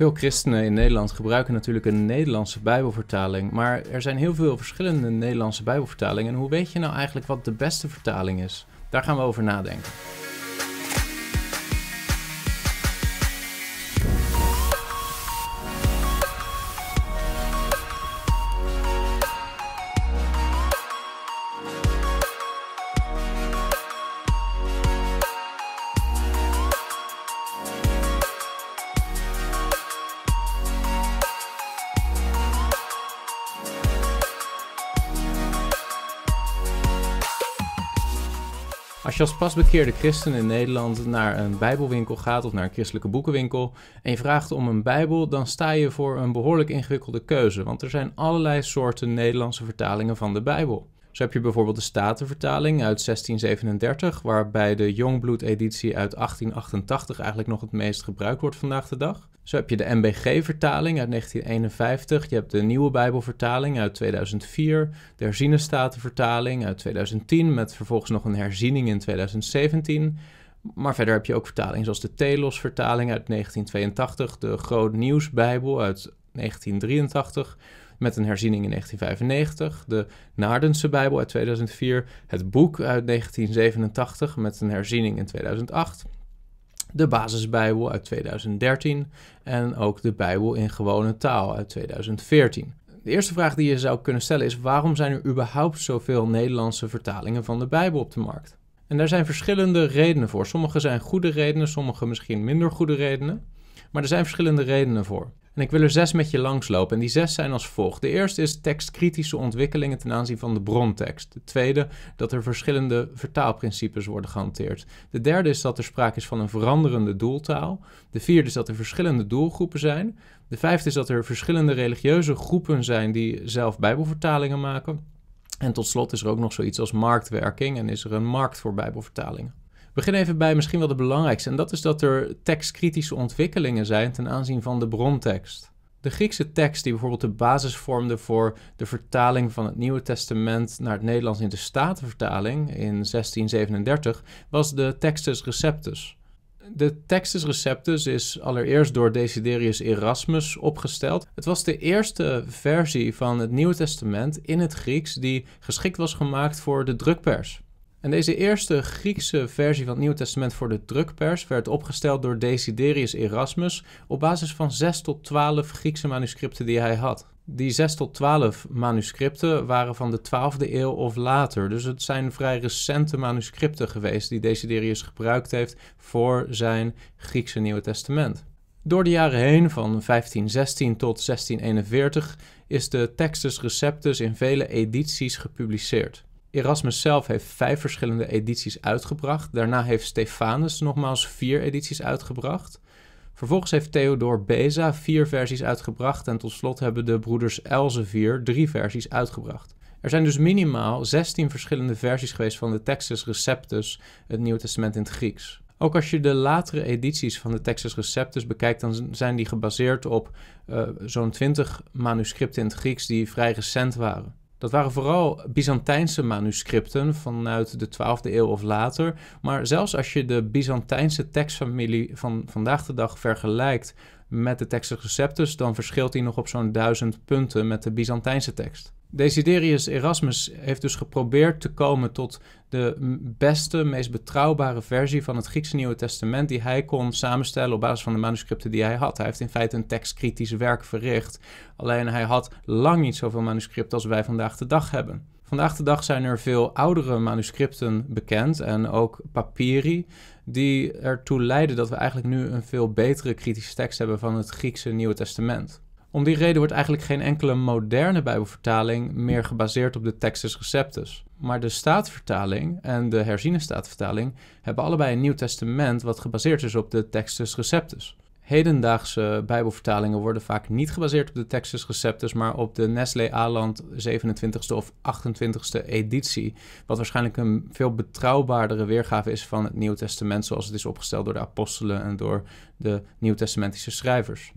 Veel christenen in Nederland gebruiken natuurlijk een Nederlandse Bijbelvertaling, maar er zijn heel veel verschillende Nederlandse Bijbelvertalingen. En hoe weet je nou eigenlijk wat de beste vertaling is? Daar gaan we over nadenken. Als je als pasbekeerde christen in Nederland naar een bijbelwinkel gaat of naar een christelijke boekenwinkel en je vraagt om een bijbel, dan sta je voor een behoorlijk ingewikkelde keuze, want er zijn allerlei soorten Nederlandse vertalingen van de bijbel. Zo heb je bijvoorbeeld de Statenvertaling uit 1637, waarbij de Jongbloed-editie uit 1888 eigenlijk nog het meest gebruikt wordt vandaag de dag. Zo heb je de MBG-vertaling uit 1951, je hebt de Nieuwe Bijbelvertaling uit 2004, de Herziene Statenvertaling uit 2010, met vervolgens nog een herziening in 2017. Maar verder heb je ook vertalingen zoals de Telos-vertaling uit 1982, de Groot Nieuwsbijbel uit 1983, met een herziening in 1995, de Naardense Bijbel uit 2004, het boek uit 1987 met een herziening in 2008 de Basisbijbel uit 2013 en ook de Bijbel in gewone taal uit 2014. De eerste vraag die je zou kunnen stellen is: waarom zijn er überhaupt zoveel Nederlandse vertalingen van de Bijbel op de markt? En daar zijn verschillende redenen voor. Sommige zijn goede redenen, sommige misschien minder goede redenen. Maar er zijn verschillende redenen voor. En ik wil er zes met je langslopen. En die zes zijn als volgt. De eerste is tekstkritische ontwikkelingen ten aanzien van de brontekst. De tweede, dat er verschillende vertaalprincipes worden gehanteerd. De derde is dat er sprake is van een veranderende doeltaal. De vierde is dat er verschillende doelgroepen zijn. De vijfde is dat er verschillende religieuze groepen zijn die zelf Bijbelvertalingen maken. En tot slot is er ook nog zoiets als marktwerking en is er een markt voor Bijbelvertalingen begin even bij misschien wel de belangrijkste. En dat is dat er tekstkritische ontwikkelingen zijn ten aanzien van de brontekst. De Griekse tekst, die bijvoorbeeld de basis vormde voor de vertaling van het Nieuwe Testament naar het Nederlands in de Statenvertaling in 1637, was de Textus Receptus. De Textus Receptus is allereerst door Desiderius Erasmus opgesteld. Het was de eerste versie van het Nieuwe Testament in het Grieks die geschikt was gemaakt voor de drukpers. En deze eerste Griekse versie van het Nieuwe Testament voor de drukpers werd opgesteld door Desiderius Erasmus op basis van 6 tot 12 Griekse manuscripten die hij had. Die 6 tot 12 manuscripten waren van de 12e eeuw of later, dus het zijn vrij recente manuscripten geweest die Desiderius gebruikt heeft voor zijn Griekse Nieuwe Testament. Door de jaren heen, van 1516 tot 1641, is de Textus Receptus in vele edities gepubliceerd. Erasmus zelf heeft vijf verschillende edities uitgebracht. Daarna heeft Stefanus nogmaals vier edities uitgebracht. Vervolgens heeft Theodor Beza vier versies uitgebracht. En tot slot hebben de broeders Elsevier drie versies uitgebracht. Er zijn dus minimaal 16 verschillende versies geweest van de Textus Receptus, het Nieuwe Testament in het Grieks. Ook als je de latere edities van de Textus Receptus bekijkt, dan zijn die gebaseerd op eh, zo'n 20 manuscripten in het Grieks die vrij recent waren. Dat waren vooral Byzantijnse manuscripten vanuit de 12e eeuw of later. Maar zelfs als je de Byzantijnse tekstfamilie van vandaag de dag vergelijkt met de Textus Receptus, dan verschilt die nog op zo'n duizend punten met de Byzantijnse tekst. Desiderius Erasmus heeft dus geprobeerd te komen tot de beste, meest betrouwbare versie van het Griekse Nieuwe Testament die hij kon samenstellen op basis van de manuscripten die hij had. Hij heeft in feite een tekstkritisch werk verricht, alleen hij had lang niet zoveel manuscripten als wij vandaag de dag hebben. Vandaag de dag zijn er veel oudere manuscripten bekend en ook papyri die ertoe leiden dat we eigenlijk nu een veel betere kritische tekst hebben van het Griekse Nieuwe Testament. Om die reden wordt eigenlijk geen enkele moderne Bijbelvertaling meer gebaseerd op de Textus Receptus. Maar de Staatvertaling en de herziene Staatvertaling hebben allebei een Nieuw Testament wat gebaseerd is op de Textus Receptus. Hedendaagse Bijbelvertalingen worden vaak niet gebaseerd op de Textus Receptus, maar op de Nestle Aland 27e of 28e editie, wat waarschijnlijk een veel betrouwbaardere weergave is van het Nieuw Testament zoals het is opgesteld door de apostelen en door de Nieuwtestamentische schrijvers.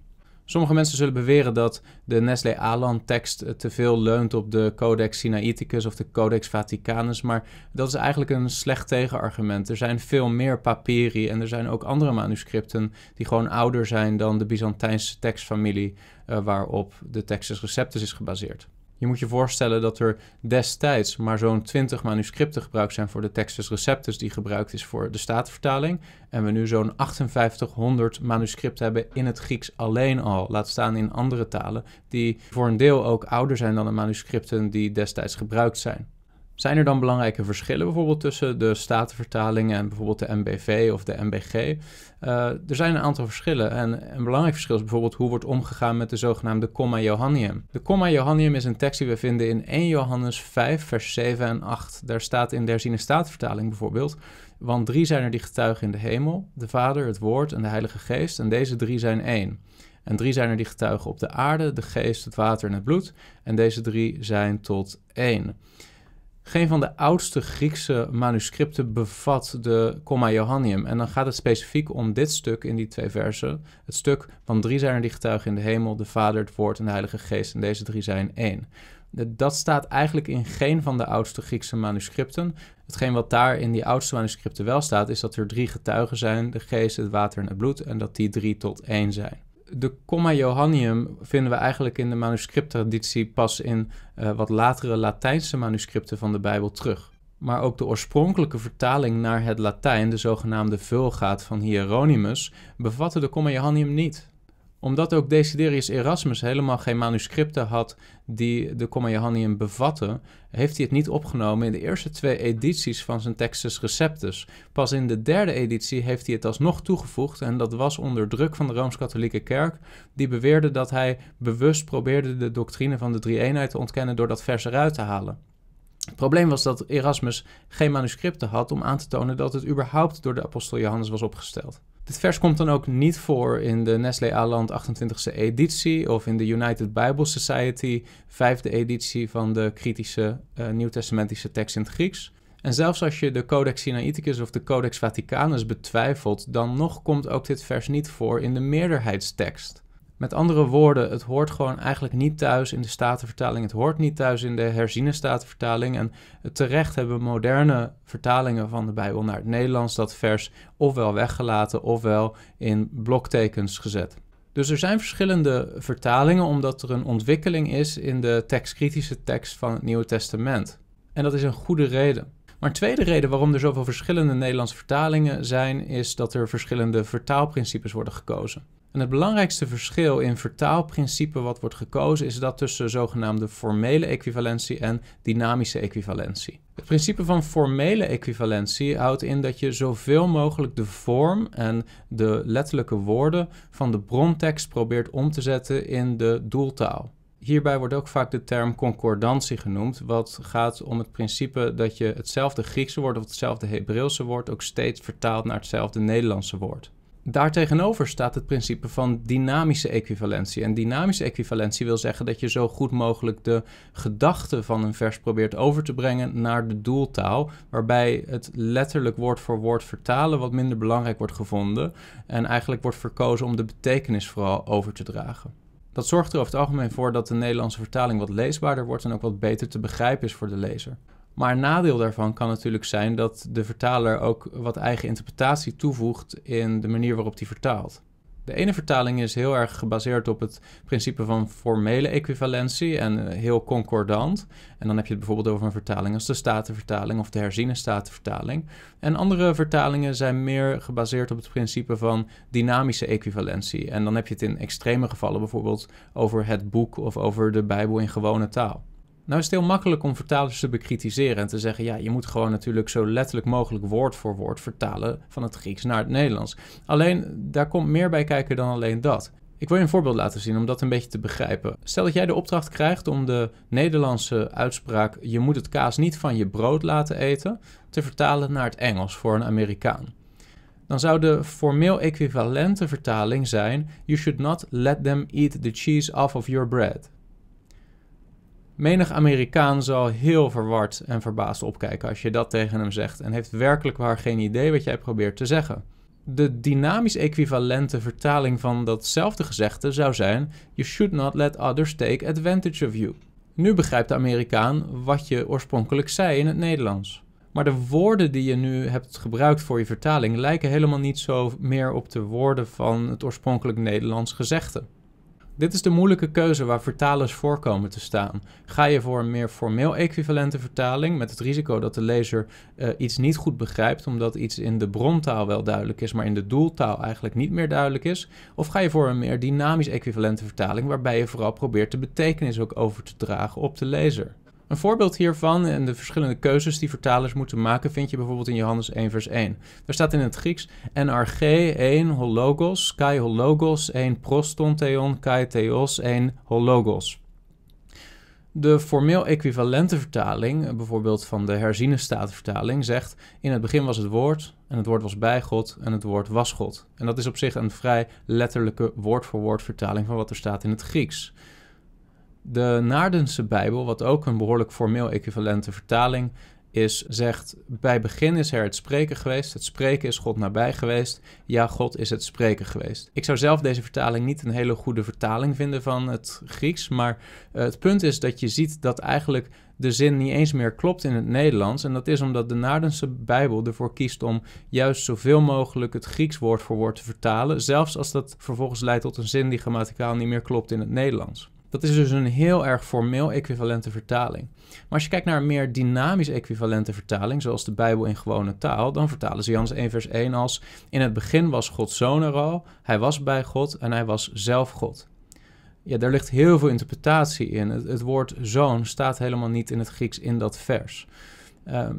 Sommige mensen zullen beweren dat de nestle Alan tekst eh, te veel leunt op de Codex Sinaiticus of de Codex Vaticanus, maar dat is eigenlijk een slecht tegenargument. Er zijn veel meer papyri en er zijn ook andere manuscripten die gewoon ouder zijn dan de Byzantijnse tekstfamilie eh, waarop de Textus Receptus is gebaseerd. Je moet je voorstellen dat er destijds maar zo'n 20 manuscripten gebruikt zijn voor de Textus Receptus, die gebruikt is voor de staatvertaling, En we nu zo'n 5800 manuscripten hebben in het Grieks alleen al, laat staan in andere talen, die voor een deel ook ouder zijn dan de manuscripten die destijds gebruikt zijn. Zijn er dan belangrijke verschillen bijvoorbeeld tussen de statenvertalingen en bijvoorbeeld de MBV of de MBG? Eh, er zijn een aantal verschillen en een belangrijk verschil is bijvoorbeeld hoe wordt omgegaan met de zogenaamde comma Johannium. De comma Johannium is een tekst die we vinden in 1 Johannes 5 vers 7 en 8. Daar staat in derziende Statenvertaling bijvoorbeeld, want drie zijn er die getuigen in de hemel, de Vader, het Woord en de Heilige Geest en deze drie zijn één. En drie zijn er die getuigen op de aarde, de geest, het water en het bloed en deze drie zijn tot één. Geen van de oudste Griekse manuscripten bevat de comma Johannium. En dan gaat het specifiek om dit stuk in die twee versen. Het stuk van drie zijn er die getuigen in de hemel, de Vader, het Woord en de Heilige Geest. En deze drie zijn één. Dat staat eigenlijk in geen van de oudste Griekse manuscripten. Hetgeen wat daar in die oudste manuscripten wel staat, is dat er drie getuigen zijn: de geest, het water en het bloed, en dat die drie tot één zijn de comma Johannium vinden we eigenlijk in de manuscripttraditie pas in eh, wat latere Latijnse manuscripten van de Bijbel terug. Maar ook de oorspronkelijke vertaling naar het Latijn, de zogenaamde Vulgaat van Hieronymus, bevatte de comma Johannium niet omdat ook Desiderius Erasmus helemaal geen manuscripten had die de Johannium bevatten, heeft hij het niet opgenomen in de eerste twee edities van zijn Textus Receptus. Pas in de derde editie heeft hij het alsnog toegevoegd en dat was onder druk van de Rooms-Katholieke Kerk, die beweerde dat hij bewust probeerde de doctrine van de drie-eenheid te ontkennen door dat vers eruit te halen. Het probleem was dat Erasmus geen manuscripten had om aan te tonen dat het überhaupt door de apostel Johannes was opgesteld. Dit vers komt dan ook niet voor in de Nestle Aland 28e editie of in de United Bible Society 5e editie van de kritische uh, Nieuwtestamentische tekst in het Grieks. En zelfs als je de Codex Sinaiticus of de Codex Vaticanus betwijfelt, dan nog komt ook dit vers niet voor in de meerderheidstekst. Met andere woorden, het hoort gewoon eigenlijk niet thuis in de Statenvertaling. Het hoort niet thuis in de herziene Statenvertaling. En terecht hebben moderne vertalingen van de Bijbel naar het Nederlands dat vers ofwel weggelaten ofwel in bloktekens gezet. Dus er zijn verschillende vertalingen omdat er een ontwikkeling is in de tekstkritische tekst van het Nieuwe Testament. En dat is een goede reden. Maar een tweede reden waarom er zoveel verschillende Nederlandse vertalingen zijn, is dat er verschillende vertaalprincipes worden gekozen. En het belangrijkste verschil in vertaalprincipe wat wordt gekozen is dat tussen zogenaamde formele equivalentie en dynamische equivalentie. Het principe van formele equivalentie houdt in dat je zoveel mogelijk de vorm en de letterlijke woorden van de brontekst probeert om te zetten in de doeltaal. Hierbij wordt ook vaak de term concordantie genoemd, wat gaat om het principe dat je hetzelfde Griekse woord of hetzelfde Hebreeuwse woord ook steeds vertaalt naar hetzelfde Nederlandse woord. Daartegenover staat het principe van dynamische equivalentie. En dynamische equivalentie wil zeggen dat je zo goed mogelijk de gedachte van een vers probeert over te brengen naar de doeltaal, waarbij het letterlijk woord voor woord vertalen wat minder belangrijk wordt gevonden en eigenlijk wordt verkozen om de betekenis vooral over te dragen. Dat zorgt er over het algemeen voor dat de Nederlandse vertaling wat leesbaarder wordt en ook wat beter te begrijpen is voor de lezer. Maar nadeel daarvan kan natuurlijk zijn dat de vertaler ook wat eigen interpretatie toevoegt in de manier waarop hij vertaalt. De ene vertaling is heel erg gebaseerd op het principe van formele equivalentie en eh, heel concordant. En dan heb je het bijvoorbeeld over een vertaling als de statenvertaling of de herziene statenvertaling. En andere vertalingen zijn meer gebaseerd op het principe van dynamische equivalentie. En dan heb je het in extreme gevallen bijvoorbeeld over het boek of over de Bijbel in gewone taal. Nou is het heel makkelijk om vertalers te bekritiseren en te zeggen: ja, je moet gewoon natuurlijk zo letterlijk mogelijk woord voor woord vertalen van het Grieks naar het Nederlands. Alleen daar komt meer bij kijken dan alleen dat. Ik wil je een voorbeeld laten zien om dat een beetje te begrijpen. Stel dat jij de opdracht krijgt om de Nederlandse uitspraak: je moet het kaas niet van je brood laten eten, te vertalen naar het Engels voor een Amerikaan. Dan zou de formeel equivalente vertaling zijn: you should not let them eat the cheese off of your bread. Menig Amerikaan zal heel verward en verbaasd opkijken als je dat tegen hem zegt en heeft werkelijk waar geen idee wat jij probeert te zeggen. De dynamisch equivalente vertaling van datzelfde gezegde zou zijn: You should not let others take advantage of you. Nu begrijpt de Amerikaan wat je oorspronkelijk zei in het Nederlands. Maar de woorden die je nu hebt gebruikt voor je vertaling lijken helemaal niet zo meer op de woorden van het oorspronkelijk Nederlands gezegde. Dit is de moeilijke keuze waar vertalers voor komen te staan. Ga je voor een meer formeel equivalente vertaling, met het risico dat de lezer eh, iets niet goed begrijpt, omdat iets in de brontaal wel duidelijk is, maar in de doeltaal eigenlijk niet meer duidelijk is? Of ga je voor een meer dynamisch equivalente vertaling, waarbij je vooral probeert de betekenis ook over te dragen op de lezer? Een voorbeeld hiervan en de verschillende keuzes die vertalers moeten maken vind je bijvoorbeeld in Johannes 1 vers 1. Daar staat in het Grieks NRG 1 hologos, kai hologos 1 theon, kai theos 1 hologos. De formeel equivalente vertaling, bijvoorbeeld van de herziene statenvertaling zegt: In het begin was het woord, en het woord was bij God, en het woord was God. En dat is op zich een vrij letterlijke woord-voor-woord -woord vertaling van wat er staat in het Grieks. De Naardense Bijbel, wat ook een behoorlijk formeel equivalente vertaling is, zegt: Bij begin is er het spreken geweest. Het spreken is God nabij geweest. Ja, God is het spreken geweest. Ik zou zelf deze vertaling niet een hele goede vertaling vinden van het Grieks. Maar eh, het punt is dat je ziet dat eigenlijk de zin niet eens meer klopt in het Nederlands. En dat is omdat de Naardense Bijbel ervoor kiest om juist zoveel mogelijk het Grieks woord voor woord te vertalen. Zelfs als dat vervolgens leidt tot een zin die grammaticaal niet meer klopt in het Nederlands. Dat is dus een heel erg formeel equivalente vertaling. Maar als je kijkt naar een meer dynamisch equivalente vertaling, zoals de Bijbel in gewone taal, dan vertalen ze Jans 1 vers 1 als in het begin was God zoon er al, hij was bij God en hij was zelf God. Ja, daar ligt heel veel interpretatie in. Het, woord zoon staat helemaal niet in het Grieks in dat vers. Ehm,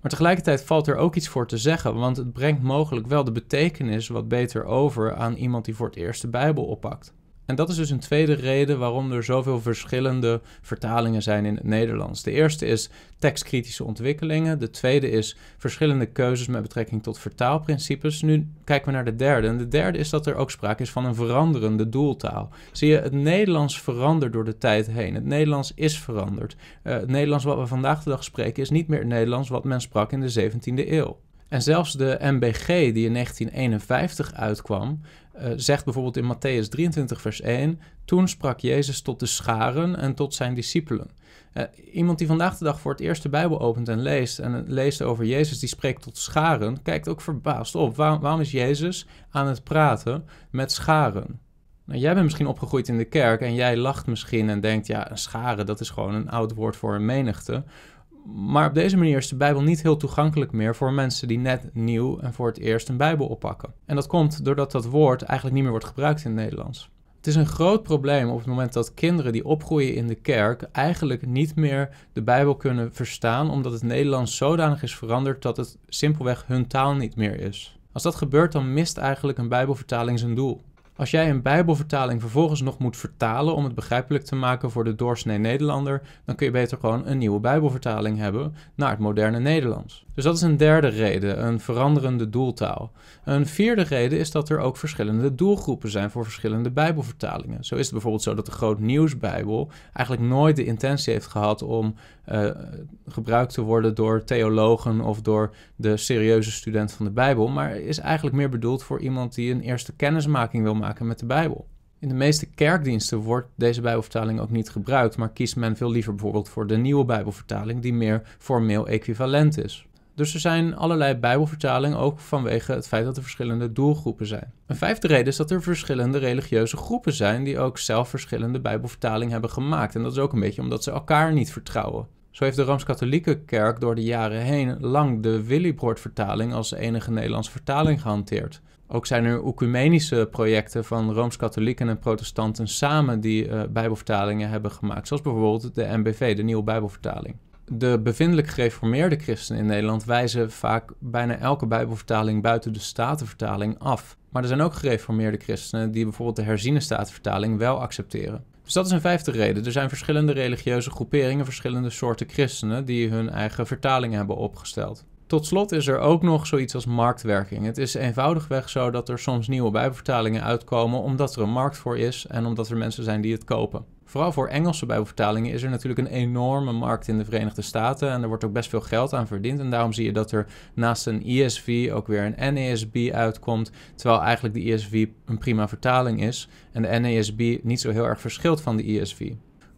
maar tegelijkertijd valt er ook iets voor te zeggen, want het brengt mogelijk wel de betekenis wat beter over aan iemand die voor het eerst de Bijbel oppakt. En dat is dus een tweede reden waarom er zoveel verschillende vertalingen zijn in het Nederlands. De eerste is tekstkritische ontwikkelingen. De tweede is verschillende keuzes met betrekking tot vertaalprincipes. Nu kijken we naar de derde. En de derde is dat er ook sprake is van een veranderende doeltaal. Zie je, het Nederlands verandert door de tijd heen. Het Nederlands is veranderd. Eh, het Nederlands wat we vandaag de dag spreken is niet meer het Nederlands wat men sprak in de 17e eeuw. En zelfs de MBG, die in 1951 uitkwam, eh, zegt bijvoorbeeld in Matthäus 23, vers 1: Toen sprak Jezus tot de scharen en tot zijn discipelen. Eh, iemand die vandaag de dag voor het eerst de Bijbel opent en leest en leest over Jezus, die spreekt tot scharen, kijkt ook verbaasd op. waarom is Jezus aan het praten met scharen? Nou, jij bent misschien opgegroeid in de kerk en jij lacht misschien en denkt, ja, scharen, dat is gewoon een oud woord voor een menigte. Maar op deze manier is de Bijbel niet heel toegankelijk meer voor mensen die net nieuw en voor het eerst een Bijbel oppakken. En dat komt doordat dat woord eigenlijk niet meer wordt gebruikt in het Nederlands. Het is een groot probleem op het moment dat kinderen die opgroeien in de kerk eigenlijk niet meer de Bijbel kunnen verstaan, omdat het Nederlands zodanig is veranderd dat het simpelweg hun taal niet meer is. Als dat gebeurt, dan mist eigenlijk een Bijbelvertaling zijn doel. Als jij een Bijbelvertaling vervolgens nog moet vertalen om het begrijpelijk te maken voor de doorsnee Nederlander, dan kun je beter gewoon een nieuwe Bijbelvertaling hebben naar het moderne Nederlands. Dus dat is een derde reden, een veranderende doeltaal. Een vierde reden is dat er ook verschillende doelgroepen zijn voor verschillende Bijbelvertalingen. Zo is het bijvoorbeeld zo dat de Groot Bijbel eigenlijk nooit de intentie heeft gehad om eh, gebruikt te worden door theologen of door de serieuze student van de Bijbel, maar is eigenlijk meer bedoeld voor iemand die een eerste kennismaking wil maken met de Bijbel. In de meeste kerkdiensten wordt deze Bijbelvertaling ook niet gebruikt, maar kiest men veel liever bijvoorbeeld voor de nieuwe Bijbelvertaling, die meer formeel equivalent is. Dus er zijn allerlei Bijbelvertalingen, ook vanwege het feit dat er verschillende doelgroepen zijn. Een vijfde reden is dat er verschillende religieuze groepen zijn die ook zelf verschillende Bijbelvertalingen hebben gemaakt. En dat is ook een beetje omdat ze elkaar niet vertrouwen. Zo heeft de Rooms-Katholieke Kerk door de jaren heen lang de Willibrord-vertaling als enige Nederlandse vertaling gehanteerd. Ook zijn er ecumenische projecten van Rooms-Katholieken en protestanten samen die eh, bijbelvertalingen hebben gemaakt, zoals bijvoorbeeld de NBV, de Nieuwe Bijbelvertaling. De bevindelijk gereformeerde christenen in Nederland wijzen vaak bijna elke bijbelvertaling buiten de Statenvertaling af. Maar er zijn ook gereformeerde christenen die bijvoorbeeld de herziene Statenvertaling wel accepteren. Dus dat is een vijfde reden. Er zijn verschillende religieuze groeperingen, verschillende soorten christenen die hun eigen vertalingen hebben opgesteld. Tot slot is er ook nog zoiets als marktwerking. Het is eenvoudigweg zo dat er soms nieuwe Bijbelvertalingen uitkomen omdat er een markt voor is en omdat er mensen zijn die het kopen. Vooral voor Engelse Bijbelvertalingen is er natuurlijk een enorme markt in de Verenigde Staten en er wordt ook best veel geld aan verdiend. En daarom zie je dat er naast een ESV ook weer een NASB e uitkomt, terwijl eigenlijk de ESV een prima vertaling is en de NASB e niet zo heel erg verschilt van de ESV.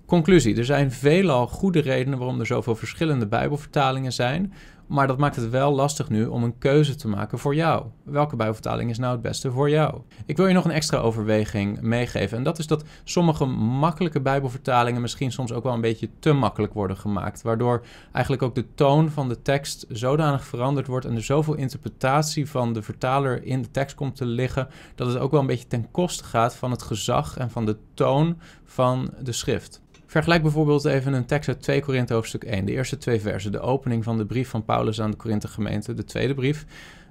Conclusie: er zijn veelal goede redenen waarom er zoveel verschillende Bijbelvertalingen zijn, maar dat maakt het wel lastig nu om een keuze te maken voor jou. Welke bijbelvertaling is nou het beste voor jou? Ik wil je nog een extra overweging meegeven. En dat is dat sommige makkelijke bijbelvertalingen misschien soms ook wel een beetje te makkelijk worden gemaakt. Waardoor eigenlijk ook de toon van de tekst zodanig veranderd wordt en er zoveel interpretatie van de vertaler in de tekst komt te liggen. Dat het ook wel een beetje ten koste gaat van het gezag en van de toon van de schrift. Vergelijk bijvoorbeeld even een tekst uit 2 Korinthe hoofdstuk 1, de eerste twee versen, de opening van de brief van Paulus aan de Korinthe gemeente, de tweede brief.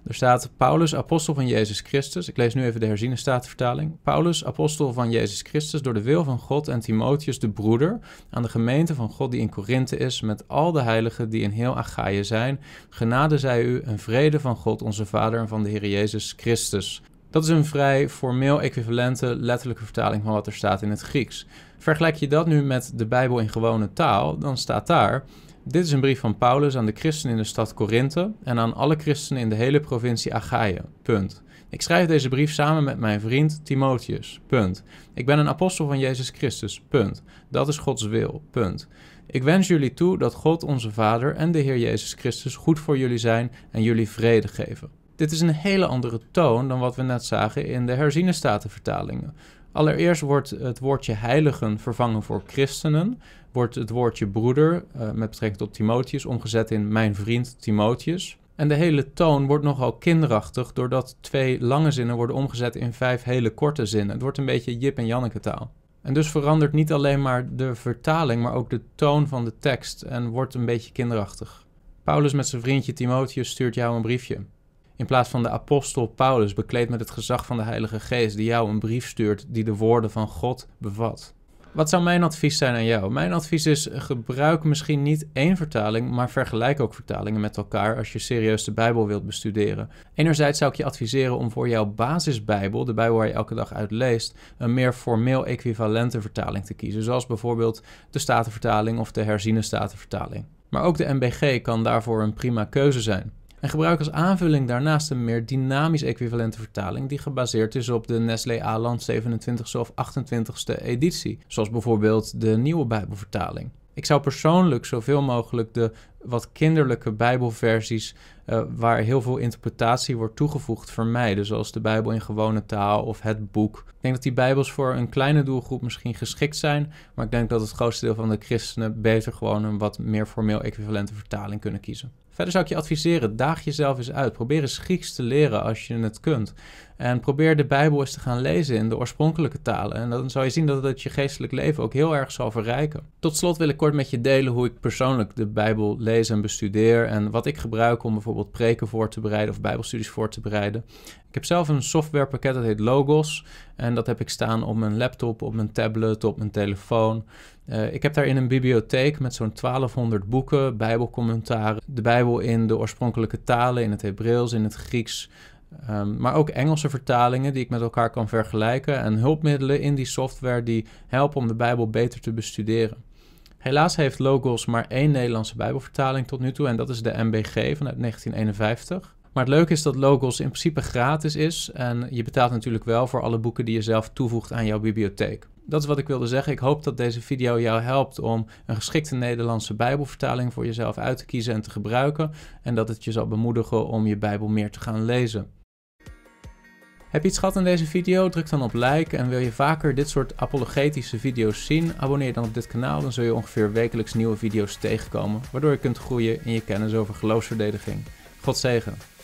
Er staat Paulus, apostel van Jezus Christus. Ik lees nu even de herziene statenvertaling. Paulus, apostel van Jezus Christus, door de wil van God en Timotheus, de broeder, aan de gemeente van God die in Korinthe is, met al de heiligen die in heel Achaïe zijn. Genade zij u en vrede van God, onze Vader en van de Heer Jezus Christus. Dat is een vrij formeel equivalente letterlijke vertaling van wat er staat in het Grieks. Vergelijk je dat nu met de Bijbel in gewone taal, dan staat daar: Dit is een brief van Paulus aan de christenen in de stad Korinthe en aan alle christenen in de hele provincie Achaïe. Ik schrijf deze brief samen met mijn vriend Timotheus. Ik ben een apostel van Jezus Christus. Dat is Gods wil. Ik wens jullie toe dat God onze Vader en de Heer Jezus Christus goed voor jullie zijn en jullie vrede geven. Dit is een hele andere toon dan wat we net zagen in de herziene statenvertalingen. Allereerst wordt het woordje heiligen vervangen voor christenen, wordt het woordje broeder eh, met betrekking tot Timotheus omgezet in mijn vriend Timotheus. En de hele toon wordt nogal kinderachtig doordat twee lange zinnen worden omgezet in vijf hele korte zinnen. Het wordt een beetje Jip en Janneke taal. En dus verandert niet alleen maar de vertaling, maar ook de toon van de tekst en wordt een beetje kinderachtig. Paulus met zijn vriendje Timotheus stuurt jou een briefje in plaats van de apostel Paulus, bekleed met het gezag van de Heilige Geest, die jou een brief stuurt die de woorden van God bevat. Wat zou mijn advies zijn aan jou? Mijn advies is: gebruik misschien niet één vertaling, maar vergelijk ook vertalingen met elkaar als je serieus de Bijbel wilt bestuderen. Enerzijds zou ik je adviseren om voor jouw basisbijbel, de Bijbel waar je elke dag uit leest, een meer formeel equivalente vertaling te kiezen, zoals bijvoorbeeld de Statenvertaling of de Herziene Statenvertaling. Maar ook de MBG kan daarvoor een prima keuze zijn. En gebruik als aanvulling daarnaast een meer dynamisch equivalente vertaling die gebaseerd is op de Nestle Aland 27ste of 28ste editie, zoals bijvoorbeeld de nieuwe Bijbelvertaling. Ik zou persoonlijk zoveel mogelijk de wat kinderlijke Bijbelversies, eh, waar heel veel interpretatie wordt toegevoegd, vermijden. Zoals de Bijbel in gewone taal of het boek ik denk dat die Bijbels voor een kleine doelgroep misschien geschikt zijn. Maar ik denk dat het grootste deel van de christenen beter gewoon een wat meer formeel equivalente vertaling kunnen kiezen. Verder zou ik je adviseren, daag jezelf eens uit. Probeer eens Grieks te leren als je het kunt. En probeer de Bijbel eens te gaan lezen in de oorspronkelijke talen. En dan zal je zien dat het je geestelijk leven ook heel erg zal verrijken. Tot slot wil ik kort met je delen hoe ik persoonlijk de Bijbel lees en bestudeer. En wat ik gebruik om bijvoorbeeld preken voor te bereiden of Bijbelstudies voor te bereiden. Ik heb zelf een softwarepakket dat heet Logos. En dat heb ik staan op mijn laptop, op mijn tablet, op mijn telefoon. Eh, ik heb daarin een bibliotheek met zo'n 1200 boeken, Bijbelcommentaren. De Bijbel in de oorspronkelijke talen, in het Hebreeuws, in het Grieks. Ehm, maar ook Engelse vertalingen die ik met elkaar kan vergelijken. En hulpmiddelen in die software die helpen om de Bijbel beter te bestuderen. Helaas heeft Logos maar één Nederlandse Bijbelvertaling tot nu toe en dat is de MBG vanuit 1951. Maar het leuke is dat Logos in principe gratis is. En je betaalt natuurlijk wel voor alle boeken die je zelf toevoegt aan jouw bibliotheek. Dat is wat ik wilde zeggen. Ik hoop dat deze video jou helpt om een geschikte Nederlandse Bijbelvertaling voor jezelf uit te kiezen en te gebruiken. En dat het je zal bemoedigen om je Bijbel meer te gaan lezen. Heb je iets gehad in deze video? Druk dan op like en wil je vaker dit soort apologetische video's zien? Abonneer dan op dit kanaal, dan zul je ongeveer wekelijks nieuwe video's tegenkomen, waardoor je kunt groeien in je kennis over geloofsverdediging. God zegen!